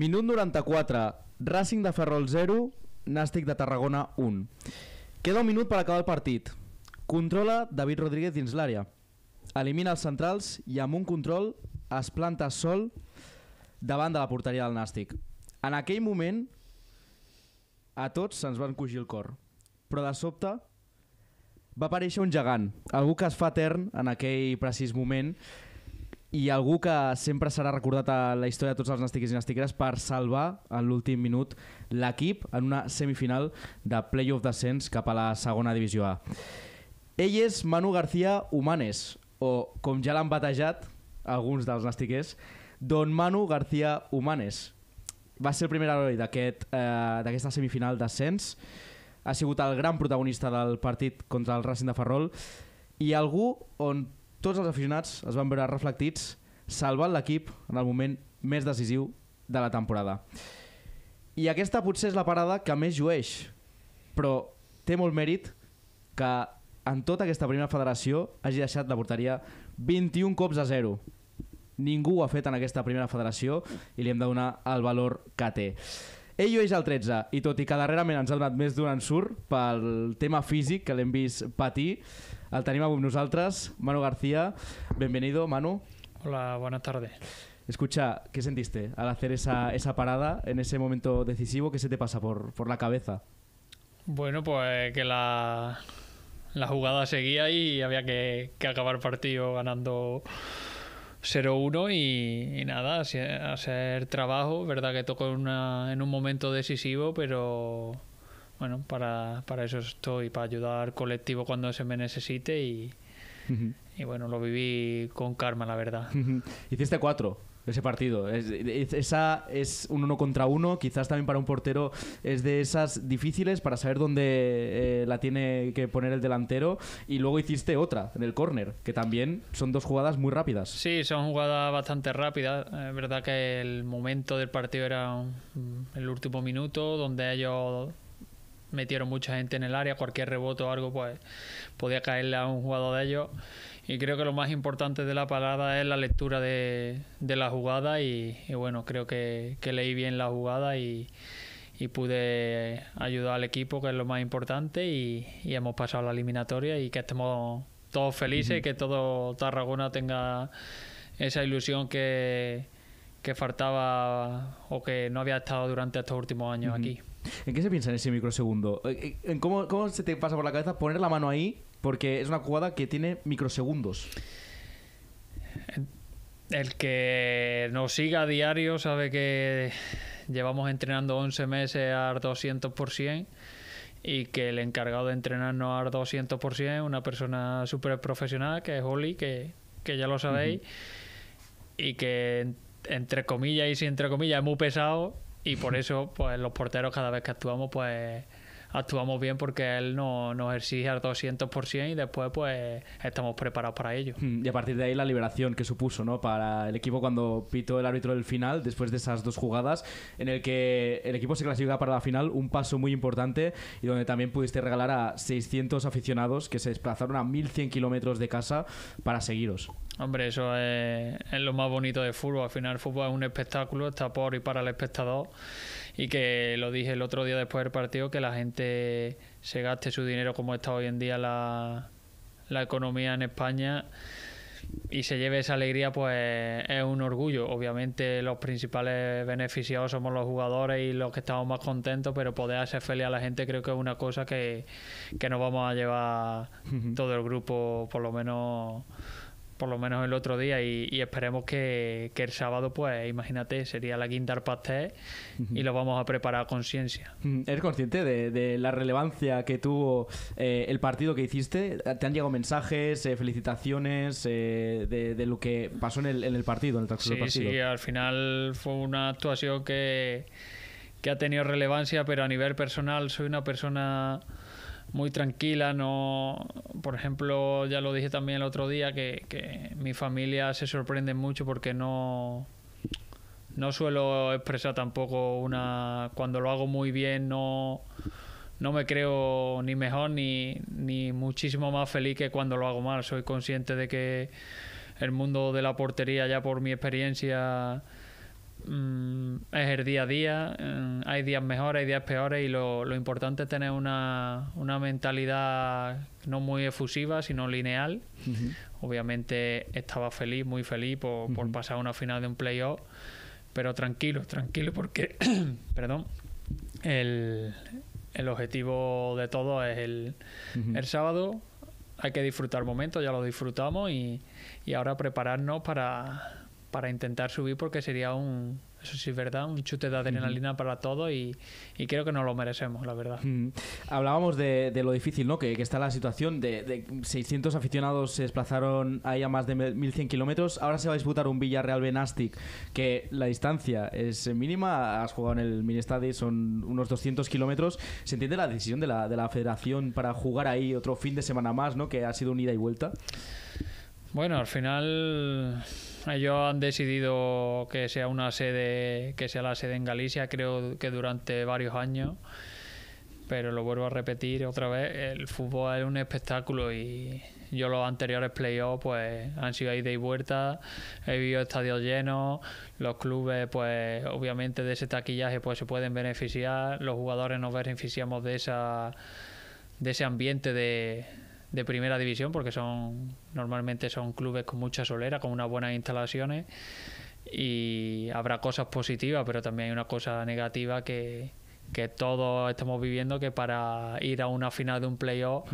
Minut 94, Racing de Ferrol 0, Nàstic de Tarragona 1. Queda un minut per acabar el partit. Controla David Rodríguez dins l'àrea. Elimina els centrals i amb un control es planta sol davant de la porteria del Nàstic. En aquell moment, a tots se'ns van cogir el cor. Però de sobte va aparèixer un gegant, algú que es fa etern en aquell precís moment, i algú que sempre serà recordat a la història de tots els nàstiques i nàstiques per salvar en l'últim minut l'equip en una semifinal de playoff descens cap a la segona divisió A. Ell és Manu García Humanes, o com ja l'han batejat alguns dels nàstiques, Don Manu García Humanes. Va ser el primer heroi eh, d'aquesta aquest, eh, semifinal d'ascens, ha sigut el gran protagonista del partit contra el Racing de Ferrol, i algú on tots els aficionats es van veure reflectits salvant l'equip en el moment més decisiu de la temporada. I aquesta potser és la parada que més llueix, però té molt mèrit que en tota aquesta primera federació hagi deixat la porteria 21 cops a 0. Ningú ho ha fet en aquesta primera federació i li hem de donar el valor que té. Ell y el 13, i tot i que darrerament ens ha donat més d'un pel tema físic que l'hem vist patir, el tenim amb nosaltres, Manu García. Bienvenido, Manu. Hola, buenas tardes Escucha, ¿qué sentiste al hacer esa, esa parada en ese momento decisivo? ¿Qué se te pasa por, por la cabeza? Bueno, pues que la, la jugada seguía y había que, que acabar el partido ganando 0-1 y, nada, hacer trabajo, verdad que tocó en un momento decisivo, pero bueno, para, eso estoy, para ayudar colectivo cuando se me necesite y, bueno, lo viví con karma, la verdad. Hiciste cuatro ese partido. Es, esa es un uno contra uno, quizás también para un portero es de esas difíciles para saber dónde eh, la tiene que poner el delantero. Y luego hiciste otra en el córner, que también son dos jugadas muy rápidas. Sí, son jugadas bastante rápidas. Es verdad que el momento del partido era el último minuto, donde ellos metieron mucha gente en el área, cualquier rebote o algo, pues podía caerle a un jugador de ellos y creo que lo más importante de la parada es la lectura de, la jugada y, bueno, creo que, leí bien la jugada y, pude ayudar al equipo, que es lo más importante, y, hemos pasado la eliminatoria y que estemos todos felices y que todo Tarragona tenga esa ilusión que, faltaba o que no había estado durante estos últimos años aquí. ¿En qué se piensa en ese microsegundo? Eh, eh, cómo, se te pasa por la cabeza poner la mano ahí? Porque es una jugada que tiene microsegundos. El que nos siga a diario sabe que llevamos entrenando 11 meses al 200% y que el encargado de entrenarnos al 200% es una persona súper profesional, que es Oli, que, ya lo sabéis, y que entre comillas y si entre comillas es muy pesado y por eso, pues los porteros cada vez que actuamos, pues actuamos bien porque él no, nos exige al 200% y después pues estamos preparados para ello. Mm, y a partir de ahí la liberación que supuso ¿no? para el equipo cuando pitó el árbitro del final, después de esas dos jugadas, en el que el equipo se clasifica para la final, un paso muy importante y donde también pudiste regalar a 600 aficionados que se desplazaron a 1100 kilómetros de casa para seguiros. Hombre, eso es, lo más bonito de fútbol. Al final, fútbol es un espectáculo, está por y para el espectador y que lo dije el otro día después del partido, que la gente se gaste su dinero como está hoy en día la, economía en España y se lleve esa alegría, pues es un orgullo. Obviamente los principales beneficiados somos los jugadores y los que estamos más contentos, pero poder hacer feliz a la gente creo que es una cosa que, que nos vamos a llevar todo el grupo, por lo menos por lo menos el otro día y, esperemos que, el sábado, pues imagínate, sería la quinta al pastel y lo vamos a preparar a conciencia. Mm, ¿Eres consciente de, la relevancia que tuvo eh, el partido que hiciste? ¿Te han llegado mensajes, eh, felicitaciones eh, de, lo que pasó en el, partido, en el transcurso sí, Sí, al final fue una actuación que, que ha tenido relevancia, pero a nivel personal soy una persona muy tranquila, no, por ejemplo, ya lo dije también el otro día, que, mi familia se sorprende mucho porque no, no suelo expresar tampoco una, cuando lo hago muy bien, no, no me creo ni mejor ni, ni muchísimo más feliz que cuando lo hago mal. Soy consciente de que el mundo de la portería, ya por mi experiencia, Mm, es el día a día, mm, hay días mejores, hay días peores y lo, importante es tener una, una, mentalidad no muy efusiva, sino lineal. Obviamente estaba feliz, muy feliz por, pasar una final de un playoff, pero tranquilo, tranquilo porque, perdón, el, objetivo de todo es el, sábado. Hay que disfrutar momentos, ya lo disfrutamos y ahora prepararnos para, para intentar subir porque sería un, eso sí es verdad, un chute de adrenalina para todo y, creo que no lo merecemos, la verdad. Mm. Hablábamos de, lo difícil ¿no? que, está la situación, de, 600 aficionados se desplazaron ahí a más de 1.100 kilómetros, ahora se va a disputar un Villarreal-Benastic, que la distancia es mínima, has jugado en el y son unos 200 kilómetros, se entiende la decisión de la, de la federación para jugar ahí otro fin de semana más, ¿no? que ha sido un ida y vuelta. Bueno, al final ellos han decidido que sea una sede, que sea la sede en Galicia, creo que durante varios años. Pero lo vuelvo a repetir otra vez, el fútbol es un espectáculo y yo los anteriores playoffs pues han sido ida y vuelta, he vivido estadios llenos, los clubes pues obviamente de ese taquillaje pues se pueden beneficiar, los jugadores nos beneficiamos de esa de ese ambiente de, de primera división porque son normalmente son clubes con mucha solera, con unas buenas instalaciones y habrá cosas positivas, pero también hay una cosa negativa que, todos estamos viviendo que para ir a una final de un playoff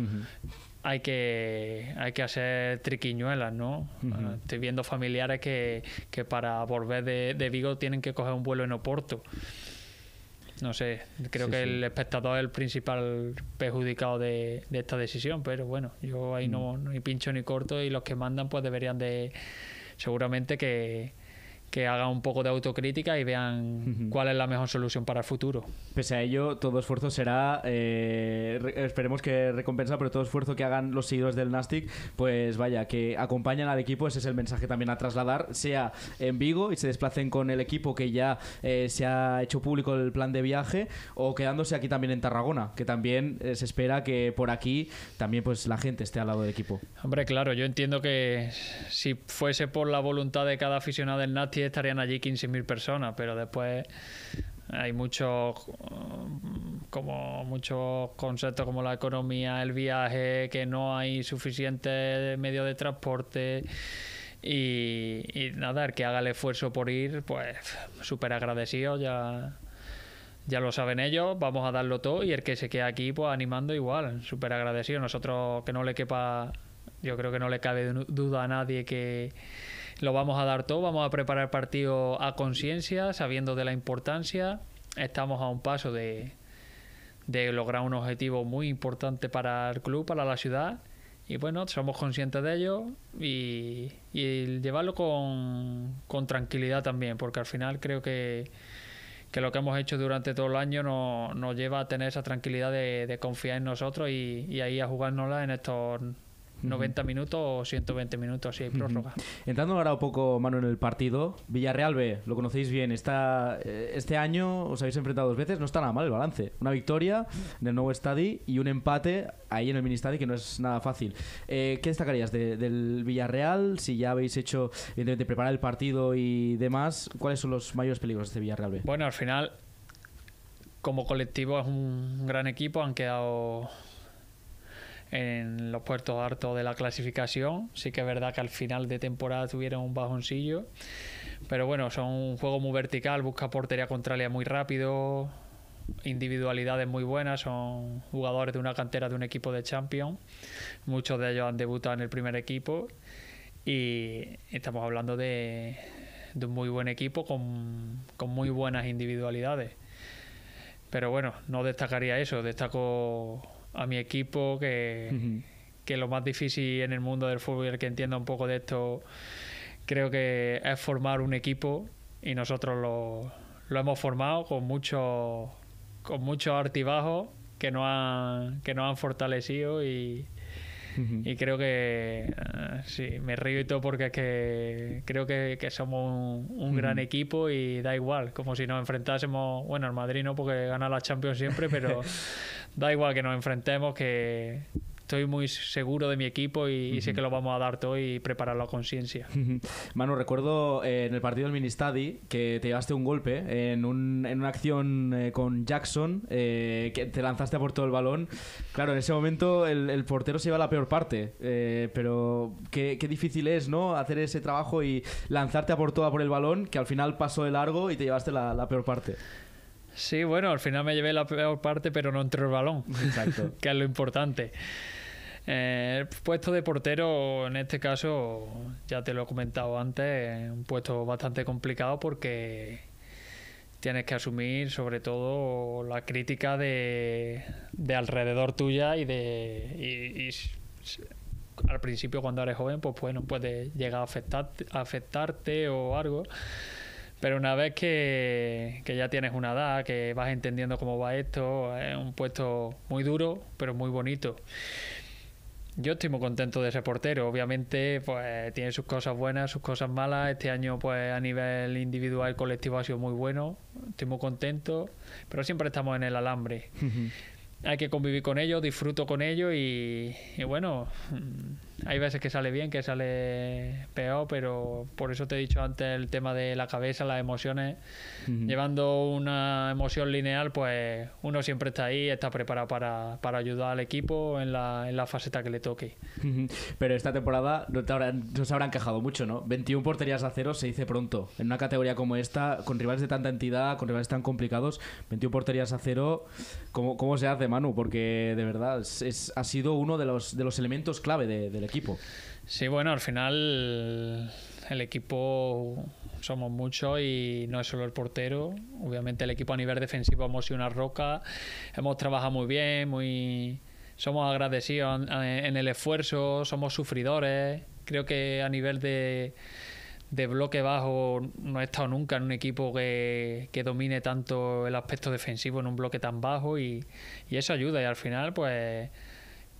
hay que hay que hacer triquiñuelas, ¿no? Ah, estoy viendo familiares que, para volver de, de Vigo tienen que coger un vuelo en Oporto no sé, creo que el espectador es el principal perjudicado de, esta decisión, pero bueno, yo ahí no, no mm. ni pincho ni corto y los que mandan pues deberían de seguramente que, que haga un poco de autocrítica y vean cuál es la mejor solución para el futuro. Pese a ello, todo esfuerzo será, eh, esperemos que recompensa, pero todo esfuerzo que hagan los seguidores del Nastic, pues vaya, que acompañan al equipo, ese es el mensaje también a trasladar, sea en Vigo y se desplacen con el equipo que ya eh, se ha hecho público el plan de viaje, o quedándose aquí también en Tarragona, que también eh, se espera que por aquí también pues la gente esté al lado del equipo. Hombre, claro, yo entiendo que si fuese por la voluntad de cada aficionado del Nastic, estarían allí 15.000 personas, pero después hay muchos mm, como muchos conceptos como la economía, el viaje, que no hay suficiente medio de transporte. Y, nada, el que haga el esfuerzo por ir, pues súper agradecido, ya, ya lo saben ellos, vamos a darlo todo y el que se quede aquí, pues animando igual, súper agradecido. Nosotros que no le quepa, yo creo que no le cabe duda a nadie que, lo vamos a dar todo, vamos a preparar el partido a conciencia, sabiendo de la importancia. Estamos a un paso de, de lograr un objetivo muy importante para el club, para la ciudad. Y bueno, somos conscientes de ello y, llevarlo con, tranquilidad también, porque al final creo que, lo que hemos hecho durante todo el año nos, nos lleva a tener esa tranquilidad de, confiar en nosotros y, y ahí a jugárnosla en estos 90 minutos o 120 minutos si hay prórroga. Entrando ahora un poco, mano en el partido, Villarreal B, lo conocéis bien, está, eh, este año os habéis enfrentado dos veces, no está nada mal el balance. Una victoria en el nuevo estadio y un empate ahí en el mini estadio que no es nada fácil. Eh, ¿Qué destacarías del Villarreal? Si ya habéis hecho, evidentemente, preparar el partido y demás, ¿cuáles son los mayores peligros de este Villarreal B? Bueno, al final, como colectivo es un gran equipo, han quedado en los puertos hartos de la clasificación. Sí que es verdad que al final de temporada tuvieron un bajoncillo. Pero bueno, son un juego muy vertical, busca portería contraria muy rápido, individualidades muy buenas, son jugadores de una cantera de un equipo de Champions. Muchos de ellos han debutado en el primer equipo y estamos hablando de, un muy buen equipo con, con muy buenas individualidades. Pero bueno, no destacaría eso, destaco a mi equipo, que, que lo más difícil en el mundo del fútbol, el que entienda un poco de esto, creo que es formar un equipo y nosotros lo, lo hemos formado con mucho con mucho artibajo que nos han, que nos han fortalecido y, y creo que ah, sí, me río y todo porque es que creo que, somos un, gran equipo y da igual, como si nos enfrentásemos, bueno, al Madrid no porque gana la Champions siempre, pero da igual que nos enfrentemos que, estoy muy seguro de mi equipo y, sé que lo vamos a dar todo y prepararlo a conciencia. Manu, recuerdo eh, en el partido del Ministadi que te llevaste un golpe eh, en, una acción eh, con Jackson, que te lanzaste a por todo el balón. Claro, en ese momento el, portero se lleva a la peor parte, pero qué, difícil es, ¿no? Hacer ese trabajo y lanzarte a por toda por el balón, que al final pasó de largo y te llevaste la peor parte. Sí, bueno, al final me llevé la peor parte, pero no entró el balón. que es lo importante. el eh, puesto de portero, en este caso, ya te lo he comentado antes, un puesto bastante complicado porque tienes que asumir sobre todo la crítica de, alrededor tuya y de... Y, al principio cuando eres joven, pues bueno, puede llegar a, a afectarte o algo. Pero una vez que, ya tienes una edad, que vas entendiendo cómo va esto, es un puesto muy duro, pero muy bonito. Yo estoy muy contento de ser portero. Obviamente, pues tiene sus cosas buenas, sus cosas malas. Este año, pues a nivel individual, y colectivo ha sido muy bueno. Estoy muy contento, pero siempre estamos en el alambre. Hay que convivir con ellos, disfruto con ellos y bueno, hay veces que sale bien, que sale peor, pero por eso te he dicho antes el tema de la cabeza, las emociones. Llevando una emoción lineal, pues uno siempre está ahí, está preparado para, ayudar al equipo en la, faceta que le toque. Pero esta temporada no, habrán, se habrán quejado mucho, ¿no? 21 porterías a cero se dice pronto. En una categoría como esta, con rivales de tanta entidad, con rivales tan complicados, 21 porterías a cero, ¿cómo, cómo se hace, Manu? Porque de verdad es, ha sido uno de los, de los elementos clave de, del equipo. Sí, bueno, al final el equipo somos muchos y no es solo el portero. Obviamente el equipo a nivel defensivo hemos sido una roca, hemos trabajado muy bien, muy somos agradecidos en el esfuerzo, somos sufridores. Creo que a nivel de, de bloque bajo no he estado nunca en un equipo que, que, domine tanto el aspecto defensivo en un bloque tan bajo y, y eso ayuda y al final pues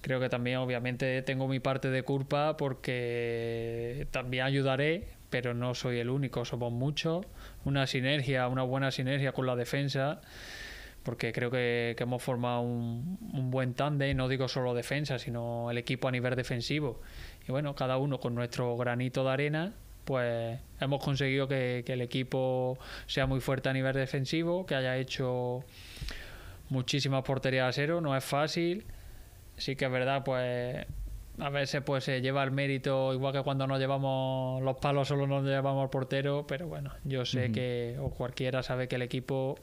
creo que también obviamente tengo mi parte de culpa porque también ayudaré, pero no soy el único, somos muchos. Una sinergia, una buena sinergia con la defensa, porque creo que, hemos formado un, un buen tándem, no digo solo defensa, sino el equipo a nivel defensivo. Y bueno, cada uno con nuestro granito de arena, pues hemos conseguido que, que el equipo sea muy fuerte a nivel defensivo, que haya hecho muchísimas porterías a cero, no es fácil sí que es verdad, pues a veces pues se lleva el mérito, igual que cuando nos llevamos los palos solo nos llevamos el portero, pero bueno, yo sé que, o cualquiera sabe que el equipo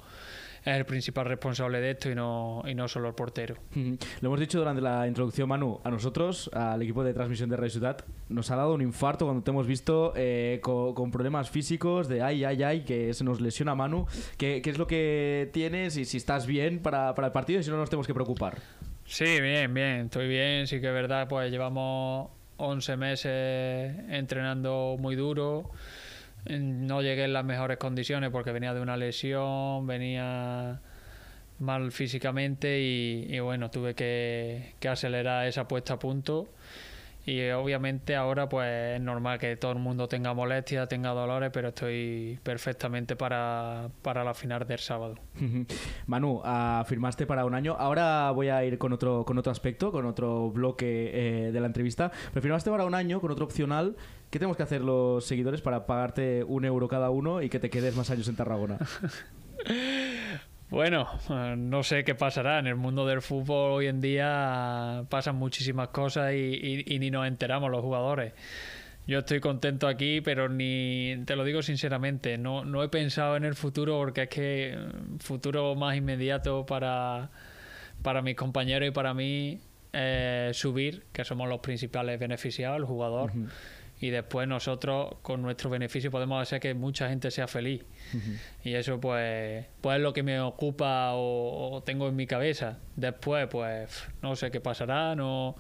es el principal responsable de esto y no, y no solo el portero. Lo hemos dicho durante la introducción, Manu, a nosotros, al equipo de transmisión de Radio Ciudad, nos ha dado un infarto cuando te hemos visto eh, con, problemas físicos de ay, ay, ay, que se nos lesiona Manu. ¿Qué, es lo que tienes y si estás bien para, para el partido y si no nos tenemos que preocupar? Sí, bien, bien, estoy bien, sí que es verdad, pues llevamos 11 meses entrenando muy duro, no llegué en las mejores condiciones porque venía de una lesión, venía mal físicamente y, bueno, tuve que acelerar esa puesta a punto y obviamente ahora pues es normal que todo el mundo tenga molestia, tenga dolores, pero estoy perfectamente para, para la final del sábado. Manu, firmaste para un año. Ahora voy a ir con otro, con otro aspecto, con otro bloque eh, de la entrevista. Pero firmaste para un año con otro opcional. ¿Qué tenemos que hacer los seguidores para pagarte un euro cada uno y que te quedes más años en Tarragona? Bueno, no sé qué pasará. En el mundo del fútbol hoy en día pasan muchísimas cosas y, ni nos enteramos los jugadores. Yo estoy contento aquí, pero ni te lo digo sinceramente, no, no he pensado en el futuro porque es que mm, futuro más inmediato para, para mis compañeros y para mí eh, subir, que somos los principales beneficiados, el jugador y después nosotros con nuestro beneficio podemos hacer que mucha gente sea feliz. Y eso pues, pues es lo que me ocupa o, tengo en mi cabeza. Después pues no sé qué pasará, no,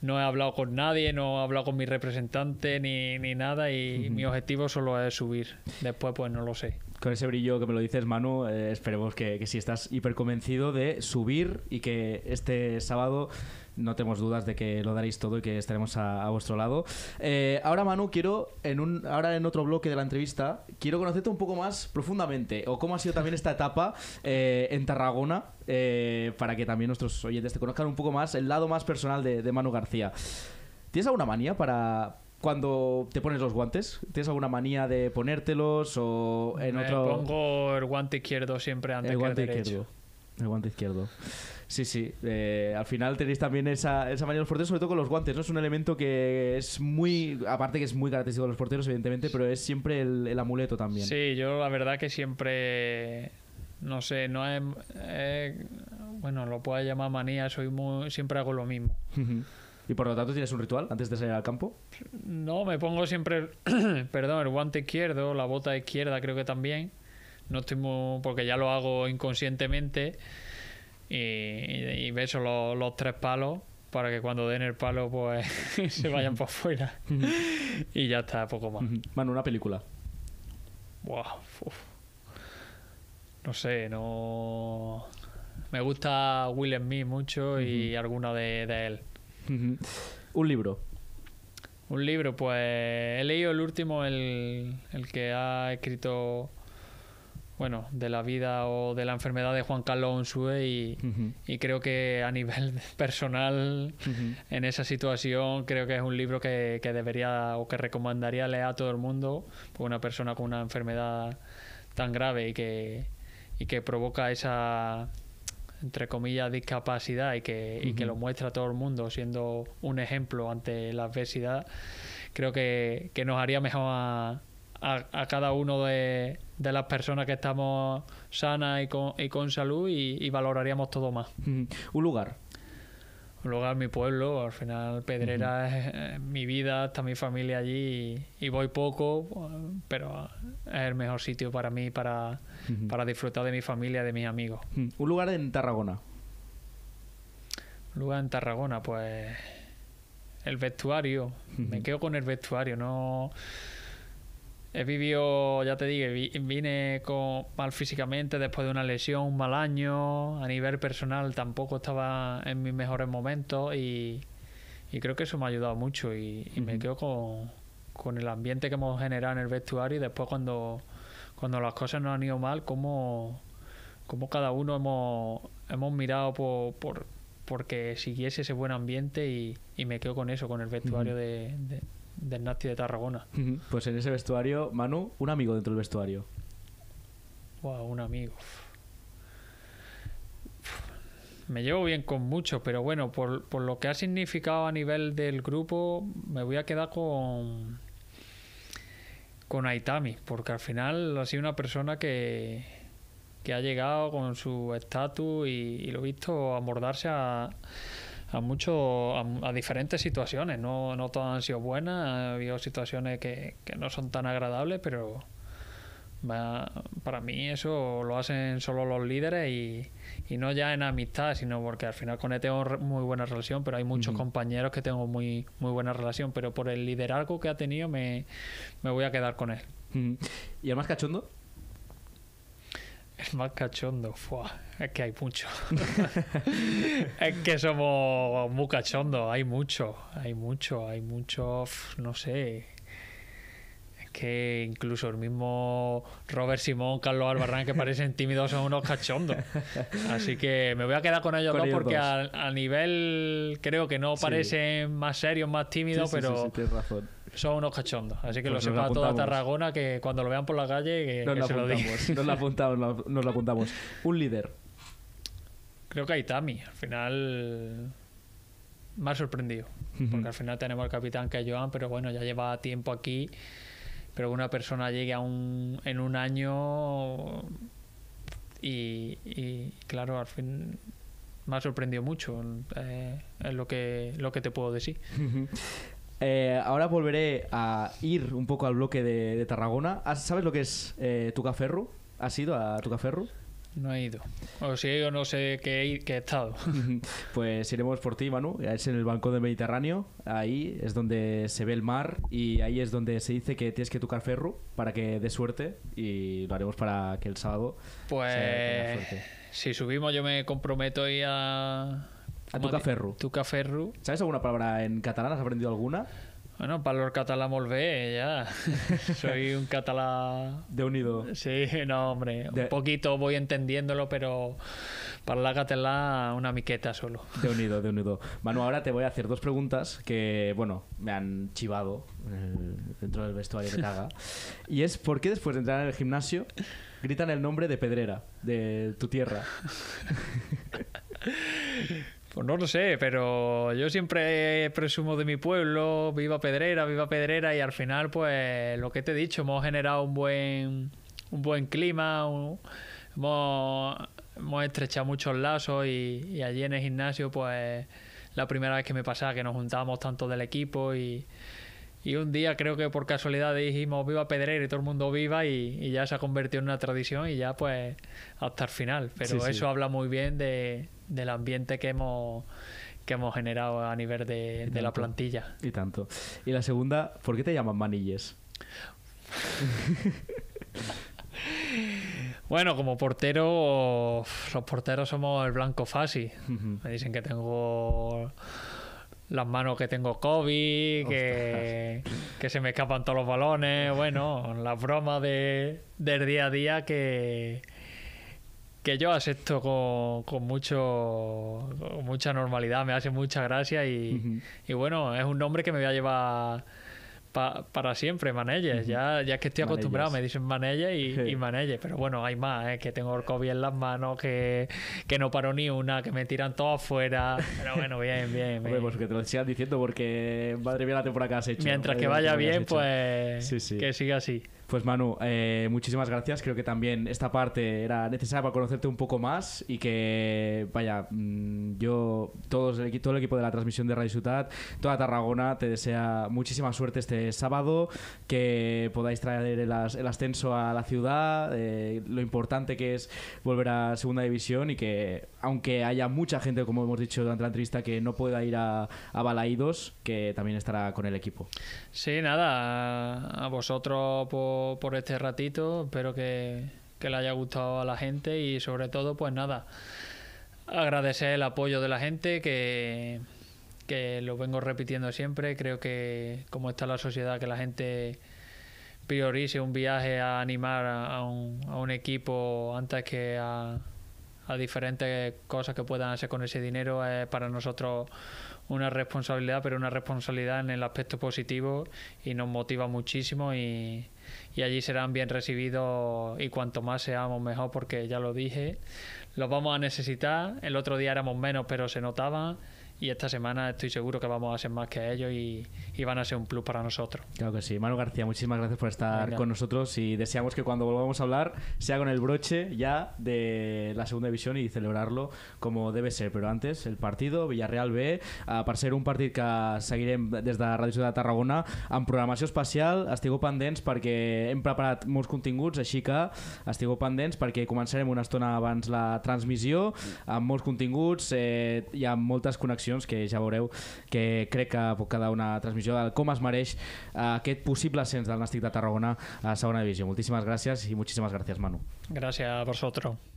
no he hablado con nadie, no he hablado con mi representante ni, ni nada y mi objetivo solo es subir. Después pues no lo sé con ese brillo que me lo dices, Manu, eh, esperemos que, que si estás hiper convencido de subir y que este sábado no tenemos dudas de que lo daréis todo y que estaremos a, vuestro lado. Eh, ahora, Manu, quiero, en un, ahora en otro bloque de la entrevista, quiero conocerte un poco más profundamente o cómo ha sido también esta etapa eh, en Tarragona eh, para que también nuestros oyentes te conozcan un poco más, el lado más personal de, Manu García. ¿Tienes alguna manía para, cuando te pones los guantes? ¿Tienes alguna manía de ponértelos o en Me otro...? pongo el guante izquierdo siempre antes el que el derecho. El guante izquierdo. Sí, sí. Eh, al final tenéis también esa, esa manera de los porteros, sobre todo con los guantes, ¿no? Es un elemento que es muy. Aparte que es muy característico de los porteros, evidentemente, pero es siempre el, amuleto también. Sí, yo la verdad que siempre. No sé, no he, Bueno, lo puedo llamar manía, soy muy, siempre hago lo mismo. ¿Y por lo tanto tienes un ritual antes de salir al campo? No, me pongo siempre. perdón, el guante izquierdo, la bota izquierda, creo que también no estoy muy, porque ya lo hago inconscientemente y, y, beso los, tres palos para que cuando den el palo pues se vayan por fuera y ya está poco más Bueno, una película ¡Buah! no sé no me gusta Will Smith mucho y alguno alguna de, él un libro un libro pues he leído el último el, el que ha escrito bueno, de la vida o de la enfermedad de Juan Carlos Onsue y, creo que a nivel personal en esa situación creo que es un libro que, debería o que recomendaría leer a todo el mundo, por pues una persona con una enfermedad tan grave y que, que provoca esa, entre comillas, discapacidad y que, que lo muestra a todo el mundo siendo un ejemplo ante la adversidad, creo que, que nos haría mejor a, cada uno de, las personas que estamos sanas y con, y con salud y, valoraríamos todo más. Un lugar. Un lugar, mi pueblo, al final Pedrera es, mi vida, está mi familia allí y, voy poco, pero es el mejor sitio para mí, para, para disfrutar de mi familia, de mis amigos. Un lugar en Tarragona. Un lugar en Tarragona, pues el vestuario. Me quedo con el vestuario, no He vivido, ya te dije, vine con, mal físicamente después de una lesión, un mal año. A nivel personal tampoco estaba en mis mejores momentos y, creo que eso me ha ayudado mucho. Y, me quedo con, el ambiente que hemos generado en el vestuario y después cuando, cuando las cosas no han ido mal, cómo, cada uno hemos, mirado por, que porque siguiese ese buen ambiente y, me quedo con eso, con el vestuario de, del Nazi de Tarragona. Pues en ese vestuario, Manu, un amigo dentro del vestuario. Wow, un amigo. Me llevo bien con mucho, pero bueno, por, lo que ha significado a nivel del grupo, me voy a quedar con con Aitami, porque al final ha sido una persona que, que ha llegado con su estatus y, lo he visto amordarse a, a, mucho, a, diferentes situaciones. No, no, todas han sido buenas, ha habido situaciones que, no son tan agradables, pero para mí eso lo hacen solo los líderes y, no ya en amistad, sino porque al final con él tengo muy buena relación, pero hay muchos compañeros que tengo muy, muy buena relación, pero por el liderazgo que ha tenido me, me voy a quedar con él. ¿Y además más cachondo? Es más cachondo, es que hay mucho. es que somos muy cachondos, hay mucho, hay mucho, hay mucho, no sé que incluso el mismo Robert Simón, Carlos Albarrán, que parecen tímidos, son unos cachondos. Así que me voy a quedar con ellos porque A, nivel creo que no parecen más serios, más tímidos, pero son unos cachondos. Así que pues lo sepa toda Tarragona que cuando lo vean por la calle que, nos lo apuntamos, Nos lo apuntamos, Un líder. Creo que hay Aitami, al final más sorprendido. Porque al final tenemos al capitán que es Joan, pero bueno, ya lleva tiempo aquí pero una persona llegue a un, en un año y, claro, al fin me ha sorprendido mucho en eh, lo que, lo que te puedo decir. Eh, ahora volveré a ir un poco al bloque de, Tarragona. Ah, ¿Sabes lo que es eh, Tucaferro? ¿Has ido a Tucaferro? No he ido. O si he ido, no sé qué he, estado. pues iremos por ti, Manu. Es en el Banco del Mediterráneo. Ahí es donde se ve el mar y ahí es donde se dice que tienes que tocar ferro para que dé suerte y lo haremos para que el sábado. Pues si subimos, yo me comprometo ir a. A tu caferru. Tu caferru. ¿Sabes alguna palabra en catalán? ¿Has aprendido alguna? Bueno, para los catalán ya. Soy un catalán... De unido. Sí, no, hombre. Un poquito voy entendiéndolo, pero para catalá una miqueta solo. De unido, de unido. Manu, ahora te voy a hacer dos preguntas que, bueno, me han chivado eh, dentro del vestuario de caga. Y es, ¿por qué después de entrar en el gimnasio gritan el nombre de Pedrera, de tu tierra? Pues no lo sé, pero yo siempre presumo de mi pueblo, viva Pedrera, viva Pedrera, y al final, pues lo que te he dicho, hemos generado un buen, un buen clima, hemos, estrechado muchos lazos y, allí en el gimnasio, pues la primera vez que me pasaba que nos juntábamos tanto del equipo y, y un día creo que por casualidad dijimos viva Pedrera y todo el mundo viva y, ya se ha convertido en una tradición y ya pues hasta el final. Pero eso habla muy bien de, del ambiente que hemos que hemos generado a nivel de, la plantilla. Y tanto. Y la segunda, ¿por qué te llaman manilles? bueno, como portero, los porteros somos el blanco fácil. Me dicen que tengo las manos que tengo COVID, que, se me escapan todos los balones, bueno, las broma de, del día a día que, que yo acepto con, mucho mucha normalidad, me hace mucha gracia y, bueno, es un nombre que me voy a llevar para siempre, Manelles. ya, ya es que estoy acostumbrado, me dicen Manelles y, Manelles, pero bueno, hay más, ¿eh? que tengo el COVID en las manos, que, no paro ni una, que me tiran todo afuera, pero bueno, bien, bien. bien. Pues que te lo sigan diciendo porque madre mía la temporada que has hecho. Mientras que vaya bien, pues que siga así. Pues Manu, eh, muchísimas gracias. Creo que también esta parte era necesaria para conocerte un poco más y que, vaya, mm, yo, todos, todo el equipo de la transmisión de Radio Ciudad, toda Tarragona, te desea muchísima suerte este sábado, que podáis traer el, ascenso a la ciudad, eh, lo importante que es volver a Segunda División y que, aunque haya mucha gente, como hemos dicho durante la entrevista, que no pueda ir a, a Balaídos, que también estará con el equipo. Sí, nada, a vosotros por por, este ratito. Espero que, que le haya gustado a la gente y sobre todo, pues nada, agradecer el apoyo de la gente que, que lo vengo repitiendo siempre. Creo que como está la sociedad, que la gente priorice un viaje a animar a un, a un equipo antes que a, a, diferentes cosas que puedan hacer con ese dinero es para nosotros una responsabilidad, pero una responsabilidad en el aspecto positivo y nos motiva muchísimo y, y allí serán bien recibidos y cuanto más seamos mejor porque ya lo dije, los vamos a necesitar. El otro día éramos menos pero se notaba. y esta semana estoy seguro que vamos a ser más que ellos y, y van a ser un plus para nosotros. Claro que sí. Manu García, muchísimas gracias por estar Venga. con nosotros y deseamos que cuando volvamos a hablar sea con el broche ya de la segunda división y celebrarlo como debe ser. Pero antes, el partido Villarreal B, uh, ah, para ser un partit que seguirem des de Radio Ciudad de Tarragona en programació especial, estigueu pendents perquè hem preparat molts continguts, així que estigueu pendents perquè començarem una estona abans la transmissió amb molts continguts eh, i amb moltes connexions transmissions que ja veureu que crec que puc quedar una transmissió de com es mereix eh, aquest possible ascens del Nàstic de Tarragona a segona divisió. Moltíssimes gràcies i moltíssimes gràcies, Manu. Gràcies a vosaltres.